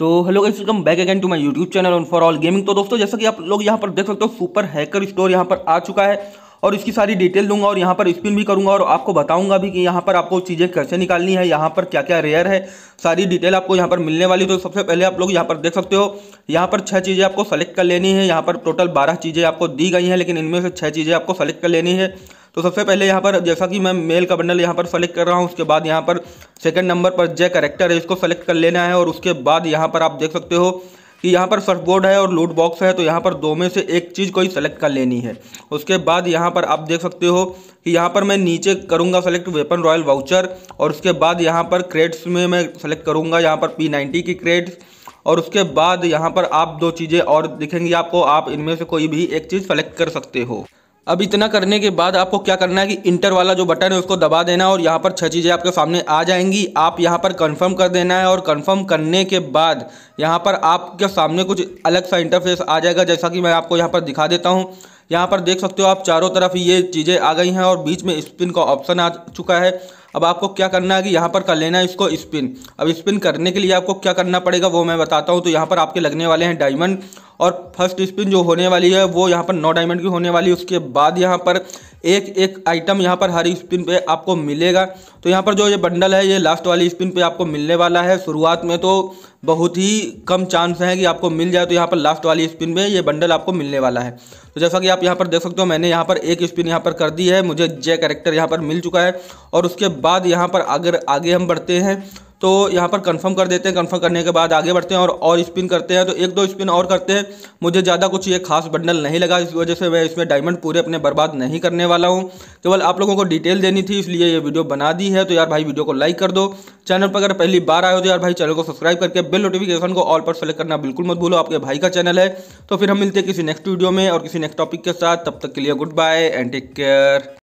तो hello guys welcome back again to my YouTube channel on for all gaming तो दोस्तों जैसा कि आप लोग यहाँ पर देख सकते हो सुपर हैकर स्टोर यहाँ पर आ चुका है और इसकी सारी डिटेल दूंगा और यहाँ पर स्पिन भी करूंगा और आपको बताऊंगा भी कि यहाँ पर आपको चीज़ें कैसे निकालनी है यहाँ पर क्या क्या रेयर है सारी डिटेल आपको यहाँ पर मिलने वाली तो सबसे पहले आप लोग यहाँ पर देख सकते हो यहाँ पर छः चीज़ें आपको सेलेक्ट कर लेनी है यहाँ पर टोटल बारह चीज़ें आपको दी गई हैं लेकिन इनमें से छः चीज़ें आपको सेलेक्ट कर लेनी है तो सबसे पहले यहाँ पर जैसा कि मैं मेल का बंडल यहाँ पर सेलेक्ट कर रहा हूँ उसके बाद यहाँ पर सेकंड नंबर पर जय करेक्टर है इसको सेलेक्ट कर लेना है और उसके बाद यहाँ पर आप देख सकते हो कि यहाँ पर सर्फ बोर्ड है और लूट बॉक्स है तो यहाँ पर दो में से एक चीज़ कोई सेलेक्ट कर लेनी है उसके बाद यहाँ पर आप देख सकते हो कि यहाँ पर मैं नीचे करूँगा सेलेक्ट वेपन रॉयल वाउचर और उसके बाद यहाँ पर क्रेड्स में मैं सेलेक्ट करूँगा यहाँ पर पी नाइन्टी की क्रेड्स और उसके बाद यहाँ पर आप दो चीज़ें और दिखेंगी आपको आप इनमें से कोई भी एक चीज़ सेलेक्ट कर सकते हो अब इतना करने के बाद आपको क्या करना है कि इंटर वाला जो बटन है उसको दबा देना और यहाँ पर छह चीज़ें आपके सामने आ जाएंगी आप यहाँ पर कंफर्म कर देना है और कंफर्म करने के बाद यहाँ पर आपके सामने कुछ अलग सा इंटरफेस आ जाएगा जैसा कि मैं आपको यहाँ पर दिखा देता हूँ यहाँ पर देख सकते हो आप चारों तरफ ये चीज़ें आ गई हैं और बीच में स्पिन का ऑप्शन आ चुका है अब आपको क्या करना है कि यहाँ पर कर लेना है इसको स्पिन अब स्पिन करने के लिए आपको क्या करना पड़ेगा वो मैं बताता हूँ तो यहाँ पर आपके लगने वाले हैं डायमंड और फर्स्ट स्पिन जो होने वाली है वो यहाँ पर नौ डायमंड की होने वाली है उसके बाद यहाँ पर एक एक आइटम यहाँ पर हर स्पिन पे आपको मिलेगा तो यहाँ पर जो ये बंडल है ये लास्ट वाली स्पिन पे आपको मिलने वाला है शुरुआत में तो बहुत ही कम चांस है कि आपको मिल जाए तो यहाँ पर लास्ट वाली स्पिन में ये बंडल आपको मिलने वाला है तो जैसा कि आप यहाँ पर देख सकते हो मैंने यहाँ पर एक स्पिन यहाँ पर कर दी है मुझे जे करेक्टर यहाँ पर मिल चुका है और उसके बाद यहाँ पर अगर आगे हम बढ़ते हैं तो यहाँ पर कंफर्म कर देते हैं कंफर्म करने के बाद आगे बढ़ते हैं और और स्पिन करते हैं तो एक दो स्पिन और करते हैं मुझे ज़्यादा कुछ ये खास बंडल नहीं लगा इस वजह से मैं इसमें डायमंड पूरे अपने बर्बाद नहीं करने वाला हूँ केवल आप लोगों को डिटेल देनी थी इसलिए ये वीडियो बना दी है तो यार भाई वीडियो को लाइक कर दो चैनल पर अगर पहली बार आए हो तो यार भाई चैनल को सब्सक्राइब करके बिल नोटिफिकेशन को ऑल पर सेलेक्ट करना बिल्कुल मत भूलो आपके भाई का चैनल है तो फिर हम मिलते हैं किसी नेक्स्ट वीडियो में और किसी नेक्स्ट टॉपिक के साथ तब तक के लिए goodbye and take care